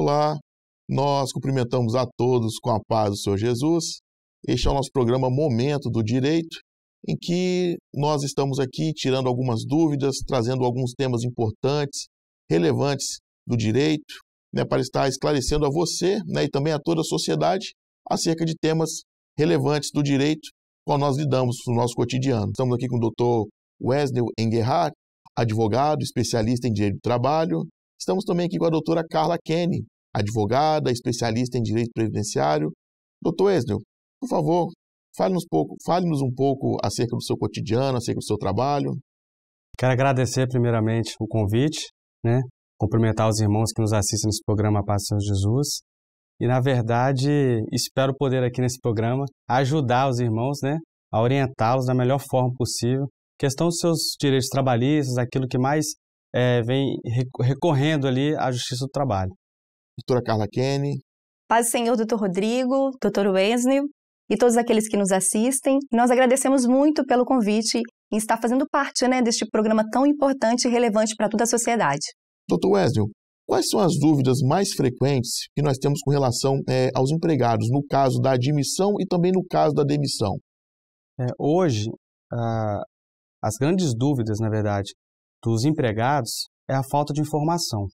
Olá, nós cumprimentamos a todos com a paz do Senhor Jesus. Este é o nosso programa Momento do Direito, em que nós estamos aqui tirando algumas dúvidas, trazendo alguns temas importantes, relevantes do direito, né, para estar esclarecendo a você né, e também a toda a sociedade acerca de temas relevantes do direito com nós lidamos no nosso cotidiano. Estamos aqui com o Dr. Wesley Engerhardt, advogado, especialista em direito do trabalho, Estamos também aqui com a doutora Carla Kenny, advogada, especialista em direito previdenciário. Doutor Esdel, por favor, fale-nos pouco, fale-nos um pouco acerca do seu cotidiano, acerca do seu trabalho. Quero agradecer primeiramente o convite, né? Cumprimentar os irmãos que nos assistem nesse programa Paz Senhor Jesus. E na verdade, espero poder aqui nesse programa ajudar os irmãos, né, a orientá-los da melhor forma possível, questão dos seus direitos trabalhistas, aquilo que mais é, vem recorrendo ali à Justiça do Trabalho. Doutora Carla Kenny. Paz Senhor, doutor Rodrigo, doutor Wesley e todos aqueles que nos assistem. Nós agradecemos muito pelo convite em estar fazendo parte né, deste programa tão importante e relevante para toda a sociedade. Doutor Wesley, quais são as dúvidas mais frequentes que nós temos com relação é, aos empregados, no caso da admissão e também no caso da demissão? É, hoje, as grandes dúvidas, na verdade, dos empregados é a falta de informação.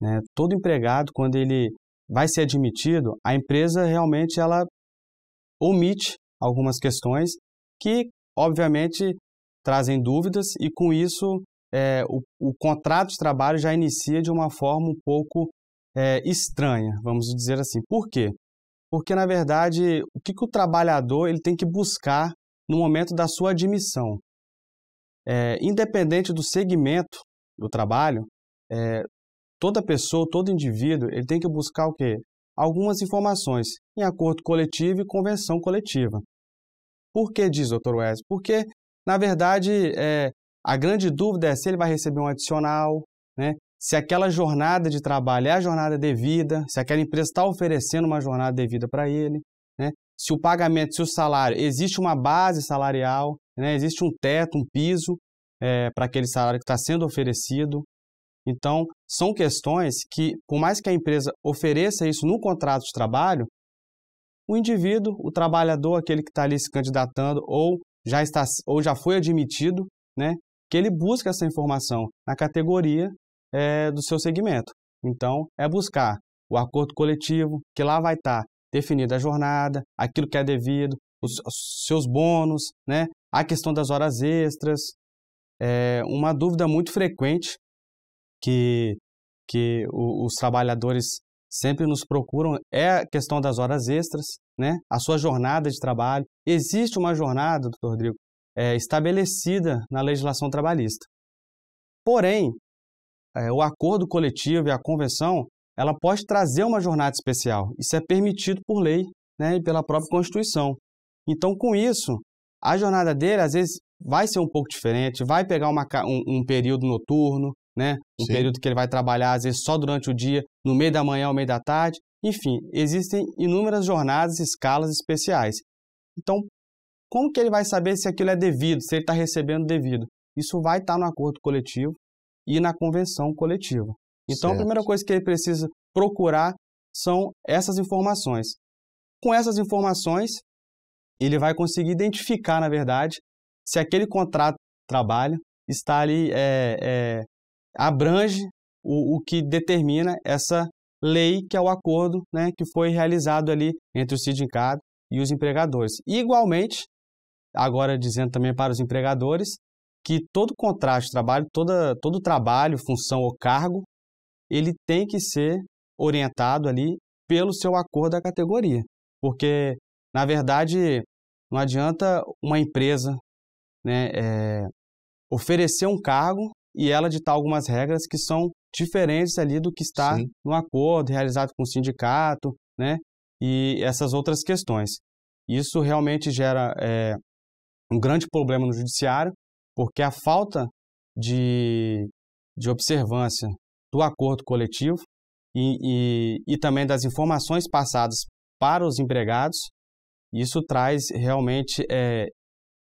Né? Todo empregado, quando ele vai ser admitido, a empresa realmente ela omite algumas questões que, obviamente, trazem dúvidas e com isso é, o, o, contrato de trabalho já inicia de uma forma um pouco é, estranha, vamos dizer assim. Por quê? Porque, na verdade, o que, que o trabalhador ele tem que buscar no momento da sua admissão? É, independente do segmento do trabalho, é, toda pessoa, todo indivíduo, ele tem que buscar o quê? Algumas informações em acordo coletivo e convenção coletiva. Por que diz, doutor Wes? Porque, na verdade, é, a grande dúvida é se ele vai receber um adicional, né? se aquela jornada de trabalho é a jornada devida, se aquela empresa está oferecendo uma jornada devida para ele, né? se o pagamento, se o salário, existe uma base salarial. Né? Existe um teto, um piso é, para aquele salário que está sendo oferecido. Então, são questões que, por mais que a empresa ofereça isso no contrato de trabalho, o indivíduo, o trabalhador, aquele que está ali se candidatando ou já está ou já foi admitido, né, que ele busca essa informação na categoria é, do seu segmento. Então, é buscar o acordo coletivo, que lá vai estar tá definida a jornada, aquilo que é devido, os, os seus bônus, né, a questão das horas extras. É uma dúvida muito frequente que, que o, os trabalhadores sempre nos procuram é a questão das horas extras, né? a sua jornada de trabalho. Existe uma jornada, doutor Rodrigo, é, estabelecida na legislação trabalhista. Porém, é, o acordo coletivo e a convenção, ela pode trazer uma jornada especial. Isso é permitido por lei né, e pela própria Constituição. Então, com isso, a jornada dele, às vezes, vai ser um pouco diferente, vai pegar uma, um, um período noturno, né? Um Sim. período que ele vai trabalhar, às vezes, só durante o dia, no meio da manhã ou meio da tarde. Enfim, existem inúmeras jornadas, escalas especiais. Então, como que ele vai saber se aquilo é devido, se ele está recebendo devido? Isso vai estar tá no acordo coletivo e na convenção coletiva. Então, certo. a primeira coisa que ele precisa procurar são essas informações. Com essas informações, ele vai conseguir identificar, na verdade, se aquele contrato de trabalho está ali, é, é, abrange o, o que determina essa lei, que é o acordo né, que foi realizado ali entre o sindicato e os empregadores. E, igualmente, agora dizendo também para os empregadores, que todo contrato de trabalho, toda, todo trabalho, função ou cargo, ele tem que ser orientado ali pelo seu acordo da categoria. Porque na verdade, não adianta uma empresa né, é, oferecer um cargo e ela ditar algumas regras que são diferentes ali do que está Sim. no acordo realizado com o sindicato, né? E essas outras questões. Isso realmente gera é, um grande problema no judiciário, porque a falta de, de observância do acordo coletivo e, e, e também das informações passadas para os empregados isso traz realmente é,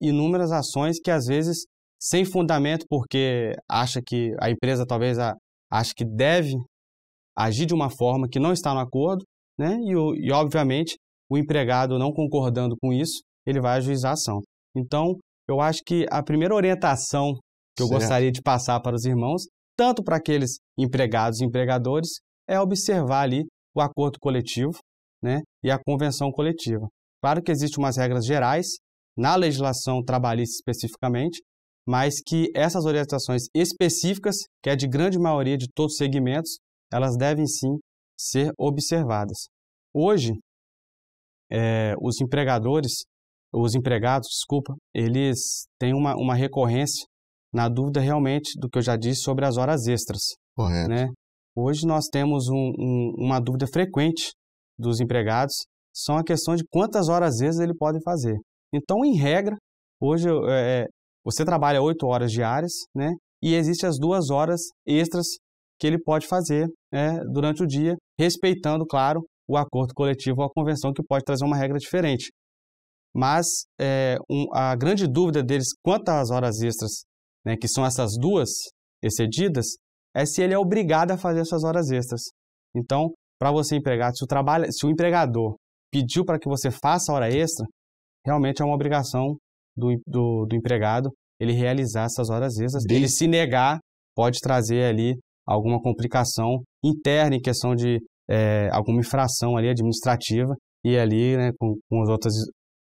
inúmeras ações que às vezes sem fundamento, porque acha que a empresa talvez a, acha que deve agir de uma forma que não está no acordo, né? E, o, e obviamente o empregado não concordando com isso, ele vai ajuizar a ação. Então, eu acho que a primeira orientação que eu certo. gostaria de passar para os irmãos, tanto para aqueles empregados e empregadores, é observar ali o acordo coletivo né, e a convenção coletiva. Claro que existem umas regras gerais, na legislação trabalhista especificamente, mas que essas orientações específicas, que é de grande maioria de todos os segmentos, elas devem sim ser observadas. Hoje, é, os empregadores, os empregados, desculpa, eles têm uma, uma recorrência na dúvida realmente do que eu já disse sobre as horas extras. Correto. Né? Hoje nós temos um, um, uma dúvida frequente dos empregados são a questão de quantas horas extras ele pode fazer. Então, em regra, hoje é, é, você trabalha oito horas diárias, né? E existem as duas horas extras que ele pode fazer né, durante o dia, respeitando, claro, o acordo coletivo ou a convenção, que pode trazer uma regra diferente. Mas é, um, a grande dúvida deles quanto às horas extras, né, que são essas duas excedidas, é se ele é obrigado a fazer suas horas extras. Então, para você empregado, se o, trabalha, se o empregador pediu para que você faça hora extra, realmente é uma obrigação do, do, do empregado ele realizar essas horas extras. Desde... Ele se negar pode trazer ali alguma complicação interna em questão de é, alguma infração ali administrativa e ali né, com, com as outras,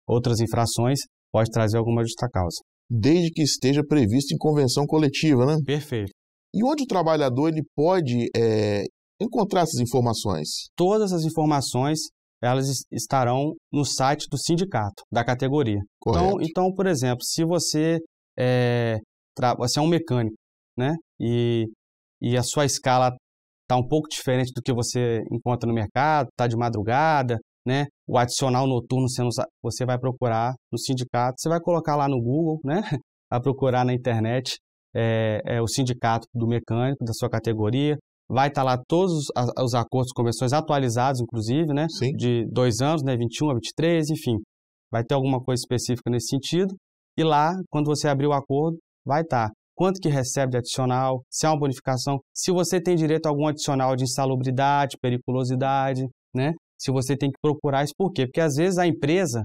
outras infrações pode trazer alguma justa causa. Desde que esteja previsto em convenção coletiva, né? Perfeito. E onde o trabalhador ele pode é, encontrar essas informações? Todas as informações elas estarão no site do sindicato da categoria. Então, Correto. Então, então, por exemplo, se você é, você é um mecânico, né? E, e a sua escala está um pouco diferente do que você encontra no mercado, está de madrugada, né? O adicional noturno você, não, você vai procurar no sindicato, você vai colocar lá no Google, né? Vai procurar na internet é, é, o sindicato do mecânico da sua categoria, Vai estar tá lá todos os, acordos e convenções atualizados, inclusive, né? Sim. De dois anos, né? 21 a 23, enfim. Vai ter alguma coisa específica nesse sentido. E lá, quando você abrir o acordo, vai estar tá. quanto que recebe de adicional, se há é uma bonificação, se você tem direito a algum adicional de insalubridade, periculosidade, né? Se você tem que procurar isso, por quê? Porque às vezes a empresa,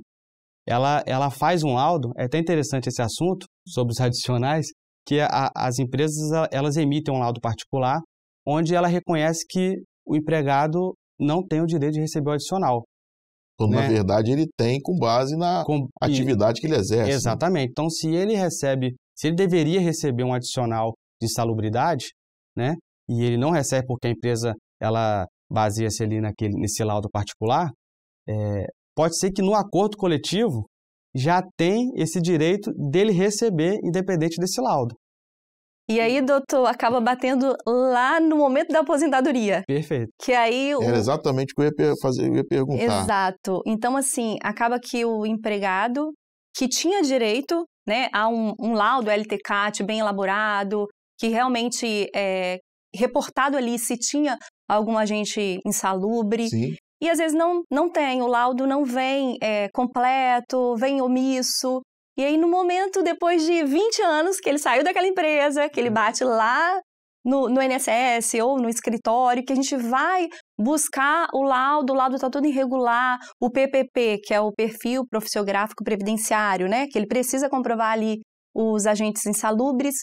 ela, ela faz um laudo, é até interessante esse assunto, sobre os adicionais, que a, as empresas, elas emitem um laudo particular, onde ela reconhece que o empregado não tem o direito de receber o adicional. Quando, né? na verdade, ele tem com base na com... atividade que ele exerce. Né? Exatamente. Né? Então, se ele recebe, se ele deveria receber um adicional de salubridade, né, e ele não recebe porque a empresa ela baseia-se ali naquele, nesse laudo particular, é, pode ser que no acordo coletivo já tem esse direito dele receber independente desse laudo. E aí, doutor, acaba batendo lá no momento da aposentadoria. Perfeito. Que aí. O... Era exatamente o que eu ia, fazer, eu ia perguntar. Exato. Então, assim, acaba que o empregado que tinha direito né, a um, um laudo LTCAT bem elaborado, que realmente é reportado ali se tinha algum agente insalubre. Sim. E às vezes não, não tem, o laudo não vem é, completo, vem omisso. E aí, no momento, depois de 20 anos que ele saiu daquela empresa, que ele bate lá no, no INSS ou no escritório, que a gente vai buscar o laudo, o laudo está tudo irregular, o PPP, que é o perfil profissiográfico previdenciário, né? Que ele precisa comprovar ali os agentes insalubres,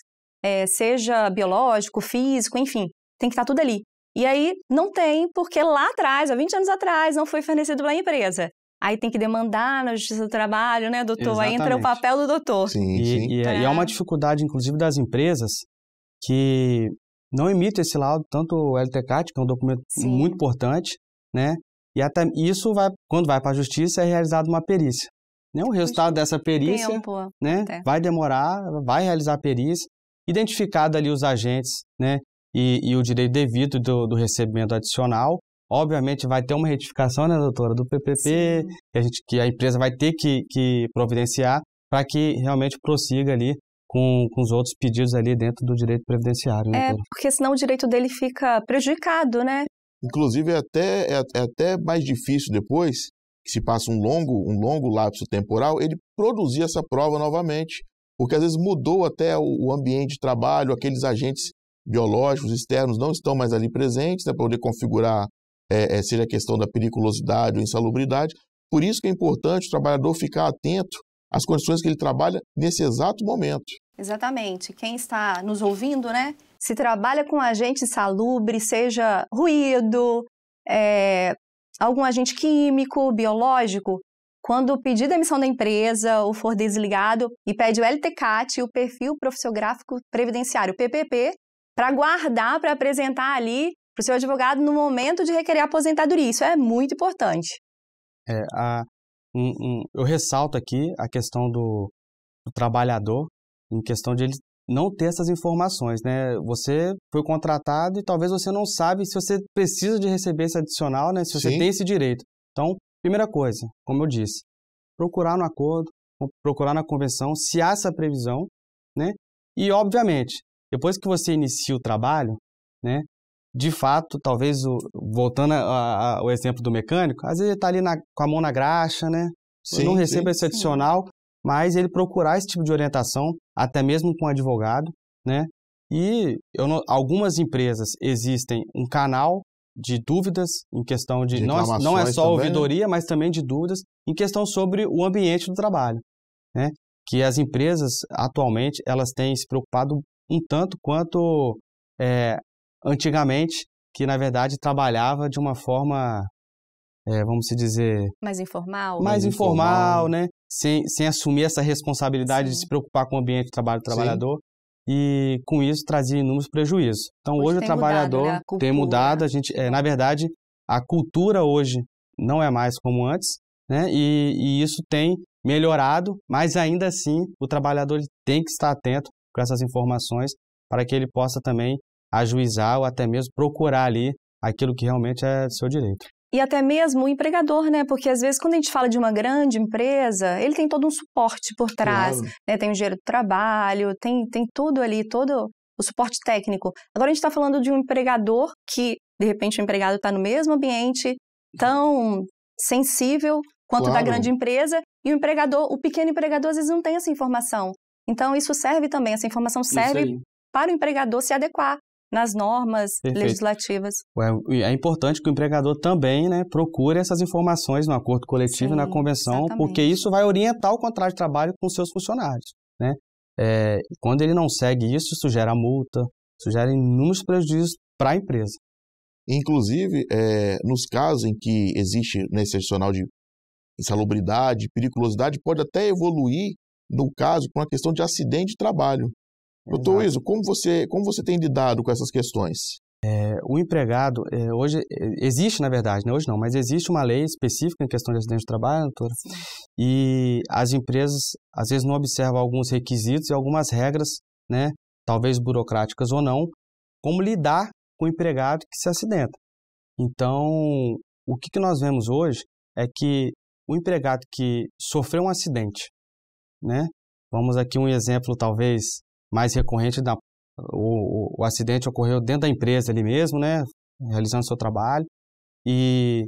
é, seja biológico, físico, enfim, tem que estar tá tudo ali. E aí não tem, porque lá atrás, há 20 anos atrás, não foi fornecido pela empresa aí tem que demandar na Justiça do Trabalho, né, doutor? Exatamente. Aí entra o papel do doutor. Sim, e, sim. E é, e é uma dificuldade, inclusive, das empresas que não emitem esse laudo, tanto o LTCAT, que é um documento Sim. muito importante, né? E até isso vai, quando vai para a justiça, é realizada uma perícia. Né? O resultado dessa perícia Tempo. né? É. vai demorar, vai realizar a perícia, identificado ali os agentes né? e, e o direito devido do, do recebimento adicional. Obviamente vai ter uma retificação, né, doutora, do PPP, que a, gente, que a, empresa vai ter que, que providenciar para que realmente prossiga ali com, com, os outros pedidos ali dentro do direito previdenciário. Né, é, doutora? porque senão o direito dele fica prejudicado, né? Inclusive é até, é, é até mais difícil depois, que se passa um longo, um longo lapso temporal, ele produzir essa prova novamente, porque às vezes mudou até o, o ambiente de trabalho, aqueles agentes biológicos externos não estão mais ali presentes né, para poder configurar é, é, seja a questão da periculosidade ou insalubridade. Por isso que é importante o trabalhador ficar atento às condições que ele trabalha nesse exato momento. Exatamente. Quem está nos ouvindo, né? Se trabalha com agente salubre, seja ruído, é, algum agente químico, biológico, quando pedir demissão da empresa ou for desligado e pede o LTCAT e o perfil profissiográfico previdenciário, PPP, para guardar, para apresentar ali para o seu advogado no momento de requerer a aposentadoria. Isso é muito importante. É, a, um, um, eu ressalto aqui a questão do, do trabalhador, em questão de ele não ter essas informações, né? Você foi contratado e talvez você não sabe se você precisa de receber esse adicional, né? Se você Sim. tem esse direito. Então, primeira coisa, como eu disse, procurar no acordo, procurar na convenção se há essa previsão, né? E obviamente, depois que você inicia o trabalho, né? de fato, talvez, o, voltando ao exemplo do mecânico, às vezes ele está ali na, com a mão na graxa, né? Sim, não recebe esse adicional, sim. mas ele procurar esse tipo de orientação, até mesmo com um advogado, né? E não, algumas empresas existem um canal de dúvidas em questão de, de não, é, não é só também, né? ouvidoria, né? mas também de dúvidas em questão sobre o ambiente do trabalho, né? Que as empresas atualmente elas têm se preocupado um tanto quanto é, antigamente, que na verdade trabalhava de uma forma, é, vamos dizer. Mais informal. Mais, informal, informal, né? Sem, sem assumir essa responsabilidade Sim. de se preocupar com o ambiente de trabalho do trabalhador. Sim. E com isso trazia inúmeros prejuízos. Então hoje, hoje o trabalhador mudado, né? tem mudado, a gente, é, na verdade, a cultura hoje não é mais como antes, né? E, e isso tem melhorado, mas ainda assim o trabalhador tem que estar atento com essas informações para que ele possa também ajuizar ou até mesmo procurar ali aquilo que realmente é seu direito. E até mesmo o empregador, né? Porque às vezes quando a gente fala de uma grande empresa, ele tem todo um suporte por trás, claro. né? Tem o dinheiro do trabalho, tem, tem tudo ali, todo o suporte técnico. Agora a gente está falando de um empregador que, de repente, o empregado está no mesmo ambiente, tão sensível quanto claro. da grande empresa, e o empregador, o pequeno empregador, às vezes não tem essa informação. Então, isso serve também, essa informação serve para o empregador se adequar nas normas Perfeito. legislativas. É importante que o empregador também né, procure essas informações no acordo coletivo e na convenção, exatamente. porque isso vai orientar o contrato de trabalho com seus funcionários. Né? É, quando ele não segue isso, isso gera multa, isso gera inúmeros prejuízos para a empresa. Inclusive, é, nos casos em que existe nesse adicional de insalubridade, periculosidade, pode até evoluir, no caso, com a questão de acidente de trabalho. Exato. Doutor Iso, como você, como você tem lidado com essas questões? É, o empregado, é, hoje, é, existe na verdade, né? hoje não, mas existe uma lei específica em questão de acidente de trabalho, doutora, e as empresas às vezes não observam alguns requisitos e algumas regras, né? talvez burocráticas ou não, como lidar com o empregado que se acidenta. Então, o que, que nós vemos hoje é que o empregado que sofreu um acidente, né? vamos aqui um exemplo talvez mais recorrente da o, o, o, acidente ocorreu dentro da empresa ali mesmo, né, realizando seu trabalho e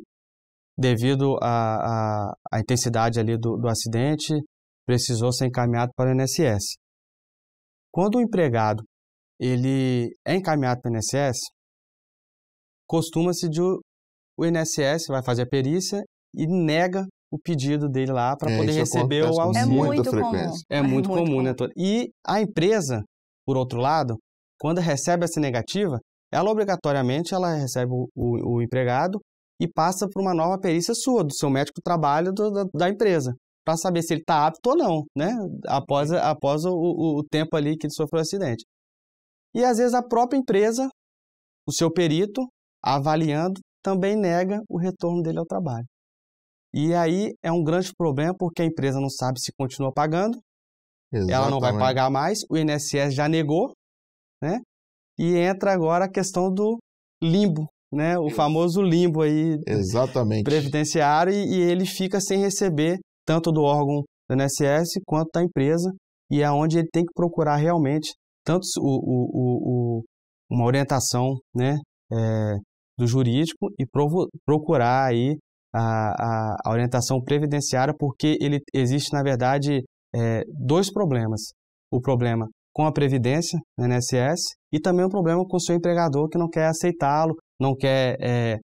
devido à intensidade ali do, do acidente precisou ser encaminhado para o INSS. Quando o empregado ele é encaminhado para o INSS, costuma-se de o INSS vai fazer a perícia e nega o pedido dele lá para é, poder receber o auxílio. É muito comum. É, é muito, comum, né, Tony? E a empresa, por outro lado, quando recebe essa negativa, ela obrigatoriamente ela recebe o, o, o empregado e passa por uma nova perícia sua, do seu médico de trabalho do, da, da empresa para saber se ele está apto ou não, né? Após, após o, o, o, tempo ali que ele sofreu o acidente. E às vezes a própria empresa, o seu perito, avaliando, também nega o retorno dele ao trabalho. E aí é um grande problema porque a empresa não sabe se continua pagando, Exatamente. ela não vai pagar mais, o INSS já negou, né? E entra agora a questão do limbo, né? O famoso limbo aí Exatamente. previdenciário e, e ele fica sem receber tanto do órgão do INSS quanto da empresa e é onde ele tem que procurar realmente tanto o, o, o, uma orientação, né? É, do jurídico e procurar aí a, a, a orientação previdenciária, porque ele existe, na verdade, é, dois problemas. O problema com a Previdência, na NSS, e também o problema com o seu empregador que não quer aceitá-lo, não quer é,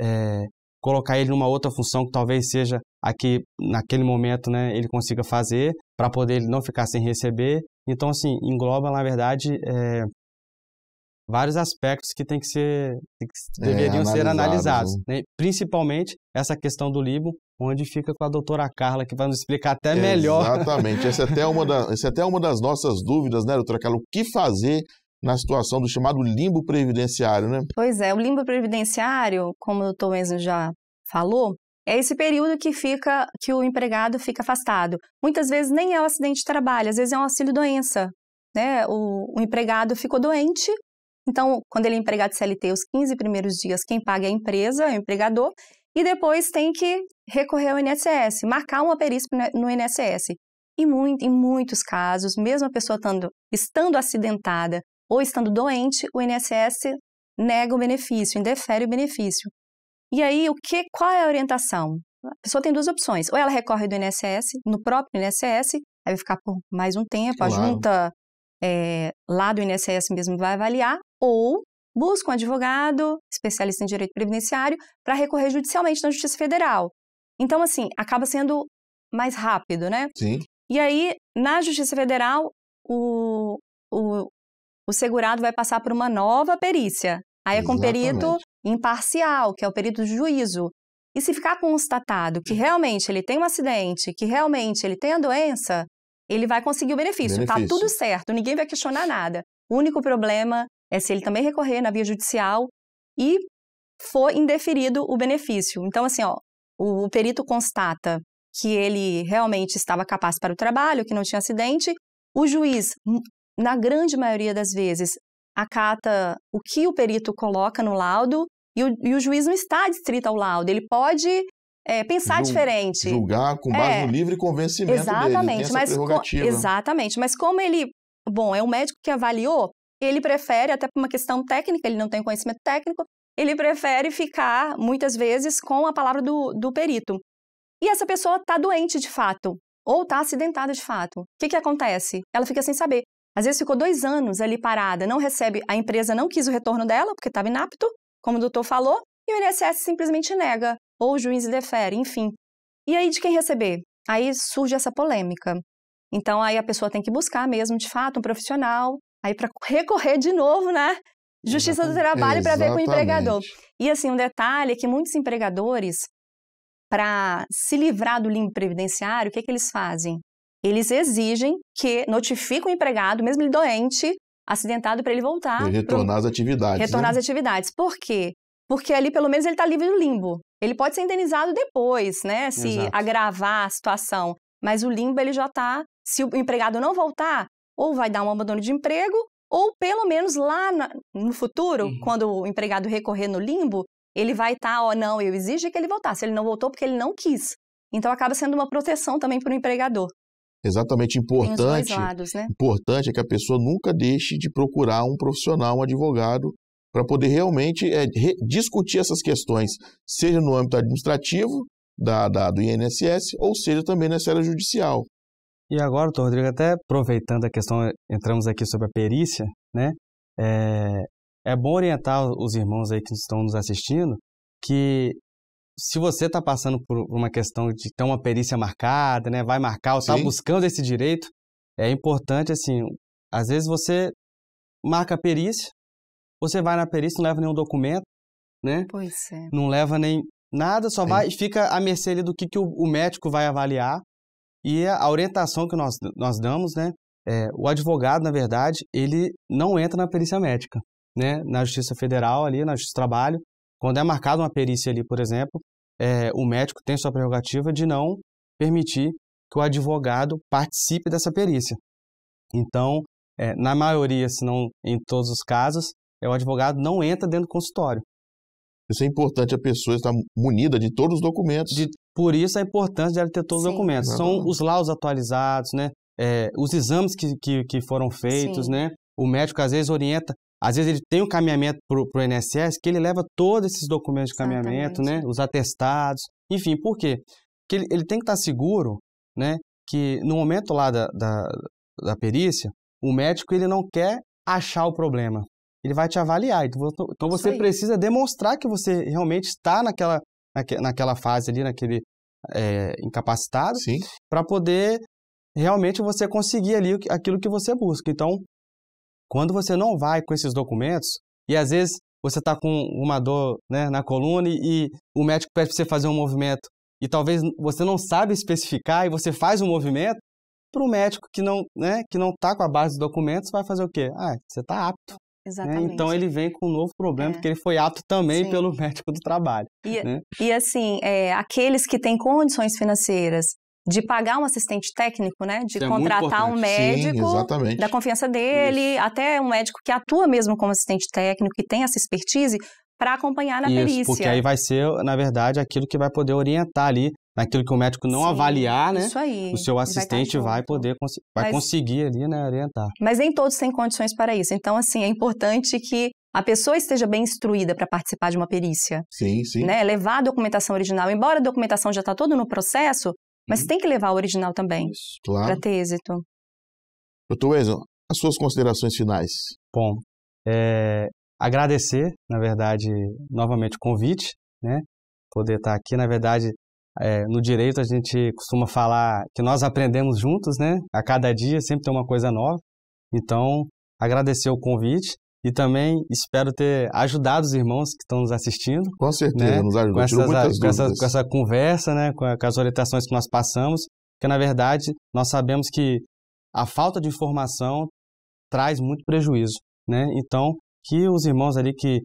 é, colocar ele numa outra função que talvez seja aqui naquele momento né, ele consiga fazer para poder ele não ficar sem receber. Então, assim, engloba, na verdade, é, vários aspectos que tem que ser que é, deveriam é, ser analisados, né? né? principalmente essa questão do limbo, onde fica com a doutora Carla, que vai nos explicar até melhor. Exatamente, essa é até uma, da, essa é até uma das nossas dúvidas, né, doutora Carla? O que fazer na situação do chamado limbo previdenciário, né? Pois é, o limbo previdenciário, como o doutor Enzo já falou, é esse período que fica que o empregado fica afastado. Muitas vezes nem é o acidente de trabalho, às vezes é um auxílio doença. Né? O, o empregado ficou doente, então, quando ele é empregado CLT, os 15 primeiros dias, quem paga é a empresa, é o empregador, e depois tem que recorrer ao INSS, marcar uma perícia no INSS. E muito, em muitos casos, mesmo a pessoa estando, estando acidentada ou estando doente, o INSS nega o benefício, indefere o benefício. E aí, o que, qual é a orientação? A pessoa tem duas opções. Ou ela recorre do INSS, no próprio INSS, aí vai ficar por mais um tempo, claro. a junta é, lá do INSS mesmo vai avaliar, ou busca um advogado, especialista em direito previdenciário, para recorrer judicialmente na Justiça Federal. Então, assim, acaba sendo mais rápido, né? Sim. E aí, na Justiça Federal, o, o, o segurado vai passar por uma nova perícia. Aí é com perito imparcial, que é o perito de juízo. E se ficar constatado que realmente ele tem um acidente, que realmente ele tem a doença, ele vai conseguir o benefício. Tá benefício. Tá tudo certo, ninguém vai questionar nada. O único problema é se ele também recorrer na via judicial e for indeferido o benefício. Então, assim, ó, o, o perito constata que ele realmente estava capaz para o trabalho, que não tinha acidente. O juiz, hum, na grande maioria das vezes, acata o que o perito coloca no laudo e o, e o juiz não está distrito ao laudo. Ele pode é, pensar diferente. Julgar com base é, no livre convencimento exatamente, dele, mas exatamente, mas como ele, bom, é um médico que avaliou, ele prefere até por uma questão técnica, ele não tem conhecimento técnico, ele prefere ficar muitas vezes com a palavra do, do perito. E essa pessoa está doente de fato, ou está acidentada de fato. O que, que acontece? Ela fica sem saber. Às vezes ficou dois anos ali parada, não recebe, a empresa não quis o retorno dela, porque estava inapto, como o doutor falou, e o INSS simplesmente nega, ou o juiz defere, enfim. E aí de quem receber? Aí surge essa polêmica. Então aí a pessoa tem que buscar mesmo, de fato, um profissional, aí para recorrer de novo, né? Justiça Exatamente. do Trabalho para ver com o empregador. E assim, um detalhe é que muitos empregadores, para se livrar do limbo previdenciário, o que, é que eles fazem? Eles exigem que notifique o empregado, mesmo ele doente, acidentado, para ele voltar. E retornar pro... às atividades. Retornar né? às atividades. Por quê? porque ali pelo menos ele está livre do limbo. Ele pode ser indenizado depois, né? Se Exato. agravar a situação. Mas o limbo ele já está. Se o empregado não voltar, ou vai dar um abandono de emprego, ou pelo menos lá no futuro, uhum. quando o empregado recorrer no limbo, ele vai estar, tá, ó, não, eu exijo que ele voltasse. Ele não voltou porque ele não quis. Então acaba sendo uma proteção também para o empregador. Exatamente importante. Lados, né? Importante é que a pessoa nunca deixe de procurar um profissional, um advogado para poder realmente é, re discutir essas questões, seja no âmbito administrativo da, da, do INSS, ou seja também na esfera judicial. E agora, doutor Rodrigo, até aproveitando a questão, entramos aqui sobre a perícia, né? É, é bom orientar os irmãos aí que estão nos assistindo que se você está passando por uma questão de ter uma perícia marcada, né, vai marcar ou está buscando esse direito, é importante assim, às vezes você marca a perícia, você vai na perícia, não leva nenhum documento, né? Pois é. Não leva nem nada, só vai vai fica à mercê ali do que, que o, o, médico vai avaliar. E a orientação que nós, nós damos, né? É, o advogado, na verdade, ele não entra na perícia médica, né? Na Justiça Federal, ali, na Justiça do Trabalho. Quando é marcada uma perícia ali, por exemplo, é, o médico tem sua prerrogativa de não permitir que o advogado participe dessa perícia. Então, é, na maioria, se não em todos os casos, é o advogado não entra dentro do consultório. Isso é importante, a pessoa estar munida de todos os documentos. De, por isso a importância de ter todos Sim. os documentos. São os laudos atualizados, né? É, os exames que, que, que foram feitos, Sim. né? O médico às vezes orienta, às vezes ele tem um caminhamento para o INSS que ele leva todos esses documentos de caminhamento, né? Exatamente. né? Os atestados, enfim, por quê? Porque ele, ele tem que estar seguro, né? Que no momento lá da, da, da perícia, o médico ele não quer achar o problema ele vai te avaliar. Então, então você precisa demonstrar que você realmente está naquela, naquela fase ali, naquele é, incapacitado, para poder realmente você conseguir ali aquilo que você busca. Então, quando você não vai com esses documentos, e às vezes você está com uma dor né, na coluna e, o médico pede para você fazer um movimento e talvez você não sabe especificar e você faz um movimento, para o médico que não né, que não está com a base de documentos, vai fazer o quê? Ah, você está apto. Exatamente. Né? Então ele vem com um novo problema, é. porque ele foi apto também Sim. pelo médico do trabalho. E, né? e assim, é, aqueles que têm condições financeiras de pagar um assistente técnico, né? De Isso é contratar é um médico Sim, da confiança dele, Isso. até um médico que atua mesmo como assistente técnico, que tem essa expertise, para acompanhar na Isso, perícia. Porque aí vai ser, na verdade, aquilo que vai poder orientar ali naquilo que o médico não Sim, avaliar, né? Isso aí. O seu assistente vai, vai poder vai Mas, conseguir ali, né, orientar. Mas nem todos têm condições para isso. Então, assim, é importante que a pessoa esteja bem instruída para participar de uma perícia. Sim, sim. Né? Levar a documentação original. Embora a documentação já está toda no processo, mas uhum. tem que levar a original também. Isso, claro. Para ter êxito. Doutor Wesley, as suas considerações finais. Bom, é, agradecer, na verdade, novamente o convite, né? Poder estar tá aqui. Na verdade, é, no direito a gente costuma falar que nós aprendemos juntos, né? A cada dia sempre tem uma coisa nova. Então, agradecer o convite e também espero ter ajudado os irmãos que estão nos assistindo. Com certeza, né? nos ajudou. Com, essas, muitas com, essa, com essa conversa, né? Com, com as orientações que nós passamos, que na verdade nós sabemos que a falta de informação traz muito prejuízo, né? Então, que os irmãos ali que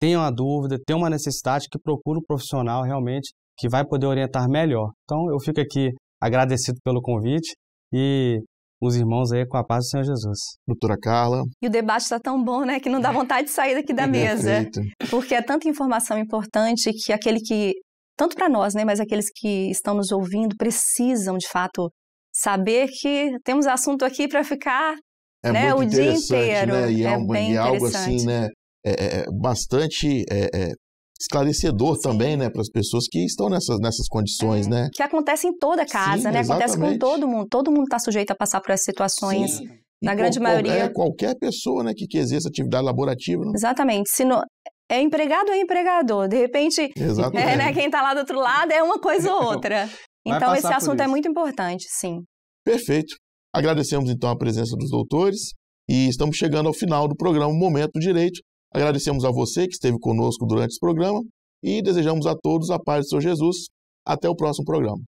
tenham a dúvida, tenham uma necessidade, que procurem um profissional realmente que vai poder orientar melhor. Então eu fico aqui agradecido pelo convite e os irmãos aí com a paz do Senhor Jesus. Doutora Carla. E o debate está tão bom, né, que não dá vontade de sair daqui da é mesa. Perfeito. Porque é tanta informação importante que aquele que, tanto para nós, né, mas aqueles que estão nos ouvindo precisam de fato saber que temos assunto aqui para ficar é né, o dia inteiro. Né? E é, é um, bem e algo assim, né, é, é, é bastante é, esclarecedor também, né, para as pessoas que estão nessas, nessas condições, é. né? Que acontece em toda casa, Sim, né? Exatamente. Acontece com todo mundo. Todo mundo está sujeito a passar por essas situações. Sim. Na e grande qual, maioria. É, qualquer pessoa né, que, que exerça atividade laborativa. Né? Exatamente. Se no, é empregado ou é empregador. De repente, é, né, quem está lá do outro lado é uma coisa ou outra. então, esse assunto é muito importante, sim. Perfeito. Agradecemos, então, a presença dos doutores e estamos chegando ao final do programa Momento Direito. Agradecemos a você que esteve conosco durante esse programa e desejamos a todos a paz do Senhor Jesus. Até o próximo programa.